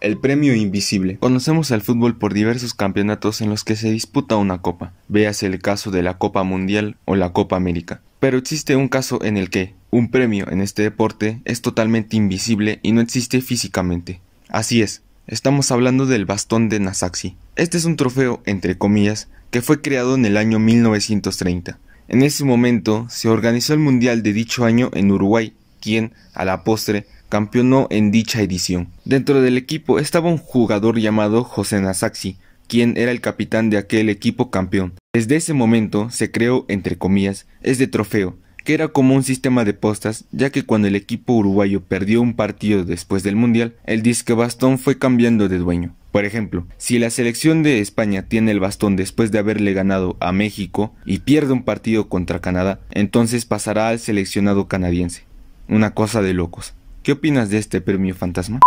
El premio invisible. Conocemos al fútbol por diversos campeonatos en los que se disputa una copa, véase el caso de la Copa Mundial o la Copa América. Pero existe un caso en el que un premio en este deporte es totalmente invisible y no existe físicamente. Así es, estamos hablando del bastón de Nasaxi. Este es un trofeo, entre comillas, que fue creado en el año 1930. En ese momento se organizó el Mundial de dicho año en Uruguay, quien, a la postre, campeonó en dicha edición. Dentro del equipo estaba un jugador llamado José Nasaxi, quien era el capitán de aquel equipo campeón. Desde ese momento se creó, entre comillas, Este de trofeo, que era como un sistema de postas, ya que cuando el equipo uruguayo perdió un partido después del Mundial, el disque bastón fue cambiando de dueño. Por ejemplo, si la selección de España tiene el bastón después de haberle ganado a México y pierde un partido contra Canadá, entonces pasará al seleccionado canadiense. Una cosa de locos. ¿Qué opinas de este premio fantasma?